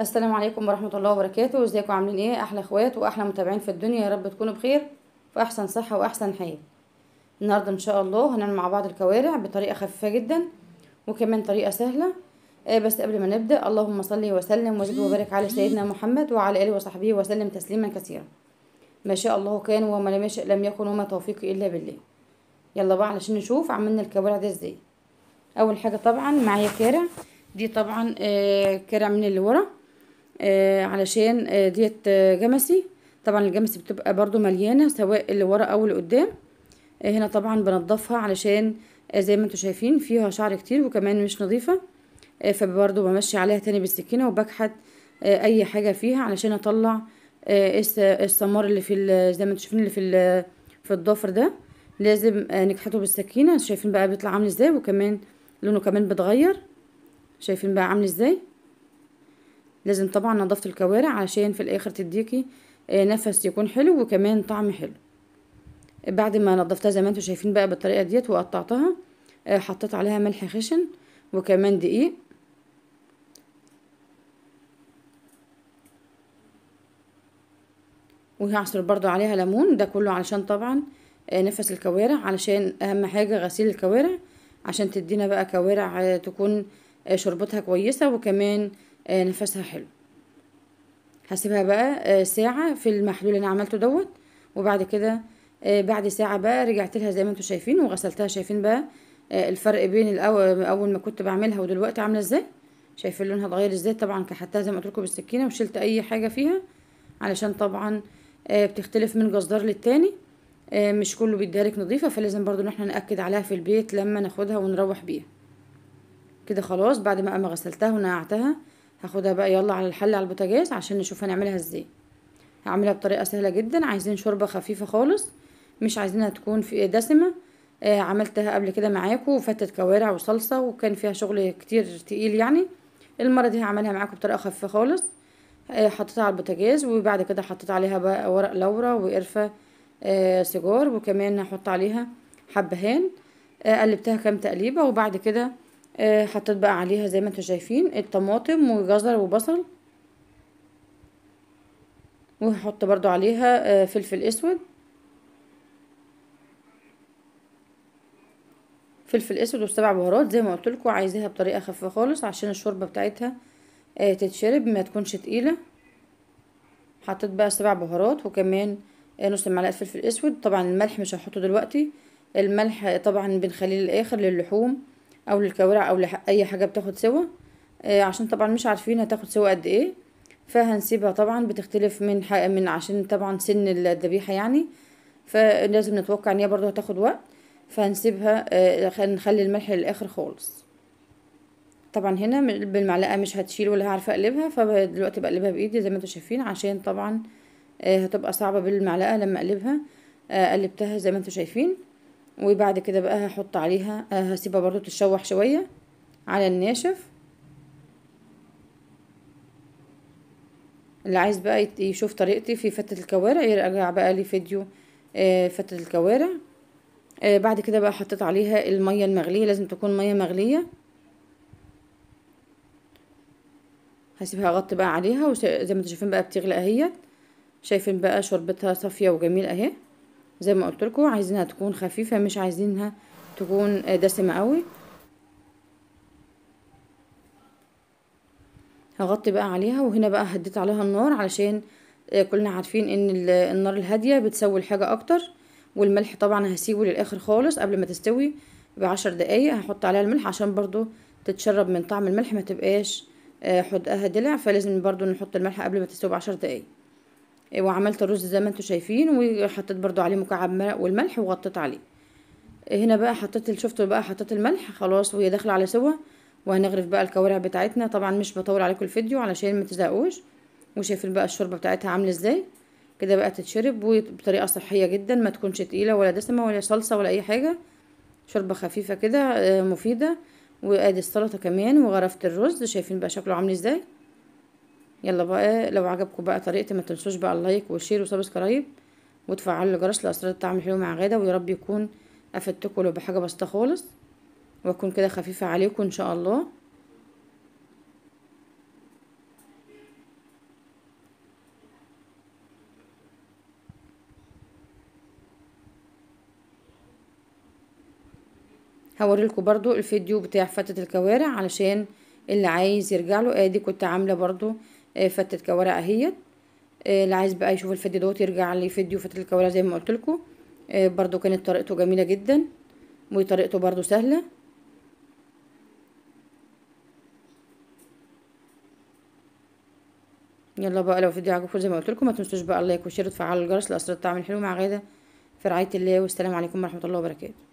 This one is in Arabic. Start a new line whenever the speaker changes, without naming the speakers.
السلام عليكم ورحمه الله وبركاته ازيكم عاملين ايه احلى اخوات واحلى متابعين في الدنيا يا رب تكونوا بخير في احسن صحه واحسن حياه النهارده ان شاء الله هنعمل مع بعض الكوارع بطريقه خفيفه جدا وكمان طريقه سهله آه بس قبل ما نبدا اللهم صل وسلم وزد وبارك على سيدنا محمد وعلى اله وصحبه وسلم تسليما كثيرا ما شاء الله كان وما لم يشاء لم يكن وما توفيق الا بالله يلا بقى علشان نشوف عملنا الكوارع دي ازاي اول حاجه طبعا معايا كارع دي طبعا آه كارع من اللي ورا آه، علشان آه، ديت آه، جمسي طبعا الجمسي بتبقى برضو مليانة سواء اللي ورا او اللي قدام هنا طبعا بنضفها علشان زي ما انتم شايفين فيها شعر كتير وكمان مش نظيفة فبرضو بمشي عليها تاني بالسكينة وبكحت اي حاجة فيها علشان اطلع السمار اللي في زي ما انتم شايفين اللي في في الضفر ده لازم نكحته بالسكينة شايفين بقى بيطلع عامل ازاي وكمان لونه كمان بتغير شايفين بقى عامل ازاي لازم طبعا نضفت الكوارع عشان في الاخر تديكي آه، نفس يكون حلو وكمان طعم حلو بعد ما نضفتها زي ما انتم شايفين بقى بالطريقه ديت وقطعتها آه، حطيت عليها ملح خشن وكمان دقيق وهعصر برضو عليها ليمون ده كله علشان طبعا آه، نفس الكوارع علشان اهم حاجه غسيل الكوارع عشان تدينا بقى كوارع تكون شربتها كويسه وكمان آه، نفسها حلو هسيبها بقى آه، ساعة في المحلول اللي انا عملته دوت وبعد كده آه، بعد ساعة بقى رجعت لها زي ما انتم شايفين وغسلتها شايفين بقى الفرق بين اول ما كنت بعملها ودلوقتي عاملة ازاي شايفين لونها اتغير ازاي طبعا كحتها زي ما قلت بالسكينة وشلت اي حاجة فيها علشان طبعا بتختلف من جزار للتاني مش كله بيديهالك نظيفة فلازم برضو ان احنا نأكد عليها في البيت لما ناخدها ونروح بيها كده خلاص بعد ما غسلتها ونقعتها هاخدها بقى يلا على الحل على البوتاجاز عشان نشوف هنعملها ازاي هعملها بطريقه سهله جدا عايزين شوربه خفيفه خالص مش عايزينها تكون في دسمه آه عملتها قبل كده معاكم وفتت كوارع وصلصه وكان فيها شغل كتير تقيل يعني المره دي هعملها معاكم بطريقه خفيفه خالص آه حطيتها على البوتاجاز وبعد كده حطيت عليها بقى ورق لورا وقرفه آه سيجار وكمان هحط عليها حبهان آه قلبتها كام تقليبه وبعد كده حطيت آه، بقى عليها زي ما انتم شايفين الطماطم وجزر وبصل وهحط برضو عليها آه، فلفل اسود فلفل اسود وسبع بهارات زي ما قلت لكم عايزاها بطريقه خفيفه خالص عشان الشوربه بتاعتها آه، تتشرب ما تكونش تقيله حطيت بقى سبع بهارات وكمان نص معلقه فلفل اسود طبعا الملح مش هحطه دلوقتي الملح طبعا بنخليه للاخر للحوم او للكوارع او لاي حاجه بتاخد سوا آه، عشان طبعا مش عارفين هتاخد سوا قد ايه فهنسيبها طبعا بتختلف من من عشان طبعا سن الذبيحه يعني فلازم نتوقع ان هي برده هتاخد وقت فهنسيبها آه، نخلي الملح للاخر خالص طبعا هنا بالمعلقه مش هتشيل ولا هعرف اقلبها فدلوقتي بقلبها بايدي زي ما انتم شايفين عشان طبعا آه، هتبقى صعبه بالمعلقه لما اقلبها قلبتها زي ما انتم شايفين وبعد كده بقى هحط عليها آه، هسيبها برضو تتشوح شوية على الناشف اللي عايز بقى يشوف طريقتي في فتة الكوارع يرجع بقى لي فيديو آه، فتة الكوارع آه، بعد كده بقى حطيت عليها المية المغلية لازم تكون مية مغلية هسيبها اغطي بقى عليها وزي ما انتم شايفين بقى بتغلي اهيت شايفين بقى شوربتها صافية وجميلة اهي زي ما قلت لكم عايزينها تكون خفيفه مش عايزينها تكون دسمه قوي هغطي بقى عليها وهنا بقى هديت عليها النار علشان آه، كلنا عارفين ان النار الهاديه بتسوي الحاجه اكتر والملح طبعا هسيبه للاخر خالص قبل ما تستوي بعشر دقايق هحط عليها الملح عشان برضو تتشرب من طعم الملح ما تبقاش آه، حدقها دلع فلازم برضو نحط الملح قبل ما تستوي بعشر دقايق وعملت الرز زي ما انتم شايفين وحطيت برضو عليه مكعب ماء والملح وغطيت عليه هنا بقى حطيت شفتوا بقى حطيت الملح خلاص وهي داخله على سوا وهنغرف بقى الكوارع بتاعتنا طبعا مش بطول عليكم الفيديو علشان ما تزهقوش وشايفين بقى الشوربه بتاعتها عامله ازاي كده بقى تتشرب وبطريقه صحيه جدا ما تكونش تقيله ولا دسمه ولا صلصه ولا اي حاجه شوربه خفيفه كده آه، مفيده وادي السلطه كمان وغرفت الرز شايفين بقى شكله عامل ازاي يلا بقى إيه، لو عجبكم بقى طريقتي ما تنسوش بقى اللايك والشير وسبسكرايب وتفعلوا الجرس لاسرار الطعم الحلو مع غاده ويا رب يكون افدتكم لو بحاجه بسيطه خالص واكون كده خفيفه عليكم ان شاء الله لكم برضو الفيديو بتاع فتة الكوارع علشان اللي عايز يرجع له ادي كنت عامله برضو فتت كورة اهيت اللي عايز بقى يشوف الفيديو دوت يرجع لفيديو فتت الكورة زي ما قلت لكم آه، برضو كانت طريقته جميلة جدا وطريقته برضو سهلة يلا بقى لو الفيديو عجبكم زي ما قلت لكم ما تنسوش بقى اللايك والشير وتفعلوا الجرس لاثر الطعم الحلو مع غاده في رعايه الله والسلام عليكم ورحمه الله وبركاته